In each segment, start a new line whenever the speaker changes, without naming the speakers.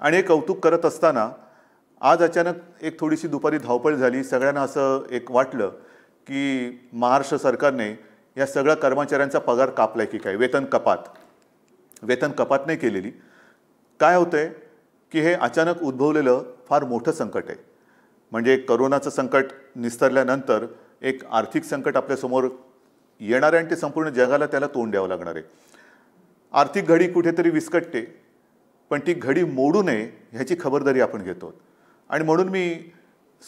आणि हे कौतुक करत असताना आज अचानक एक थोडीशी दुपारी धावपळ झाली सगळ्यांना असं एक वाटलं की महाराष्ट्र सरकारने या सगळ्या कर्मचाऱ्यांचा पगार कापला की काय वेतन कपात वेतन कपात नाही केलेली काय होतं आहे की हे अचानक उद्भवलेलं फार मोठं संकट आहे म्हणजे करोनाचं संकट निस्तरल्यानंतर एक आर्थिक संकट आपल्यासमोर येणार आहे आणि ते संपूर्ण जगाला त्याला तोंड द्यावं लागणार आहे आर्थिक घडी कुठेतरी विस्कटते पण ती घडी मोडू नये ह्याची खबरदारी आपण घेतो आणि म्हणून मी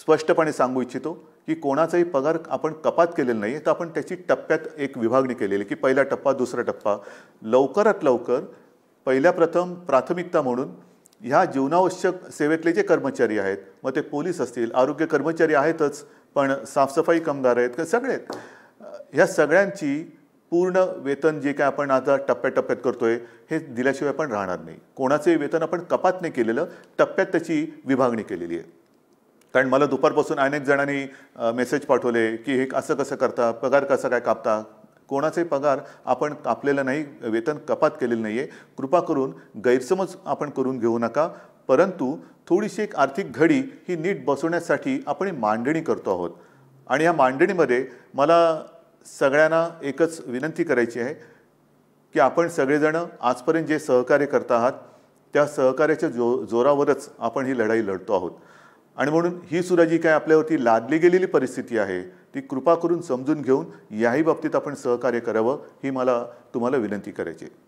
स्पष्टपणे सांगू इच्छितो की कोणाचाही पगार आपण कपात केलेला नाही तर आपण त्याची टप्प्यात एक विभागणी केलेली की पहिला टप्पा दुसरा टप्पा लवकरात लवकर पहिल्या प्रथम प्राथमिकता म्हणून ह्या जीवनावश्यक सेवेतले जे कर्मचारी आहेत मग ते पोलीस असतील आरोग्य कर्मचारी आहेतच पण साफसफाई कामगार आहेत सगळे ह्या सगळ्यांची पूर्ण वेतन जे काय आपण आता टप्प्याटप्प्यात करतोय हे दिल्याशिवाय आपण राहणार नाही कोणाचे वेतन आपण कपात नाही केलेलं टप्प्यात त्याची विभागणी केलेली आहे कारण मला दुपारपासून अनेक जणांनी मेसेज पाठवले की हे असं कसं करता पगार कसा काय कापता कोणाचे पगार आपण कापलेलं नाही वेतन कपात केलेलं नाही आहे कृपा करून गैरसमज आपण करून घेऊ नका परंतु थोडीशी एक आर्थिक घडी ही नीट बसवण्यासाठी आपण मांडणी करतो आहोत आणि या मांडणीमध्ये मला सगळ्यांना एकच विनंती करायची आहे की आपण सगळेजणं आजपर्यंत जे सहकार्य करत आहात त्या सहकार्याच्या जो जोरावरच आपण ही लढाई लढतो आहोत आणि म्हणून ही सुद्धा जी काय आपल्यावरती लादली गेलेली परिस्थिती आहे ती कृपा करून समजून घेऊन याही बाबतीत आपण सहकार्य करावं ही मला तुम्हाला विनंती करायची आहे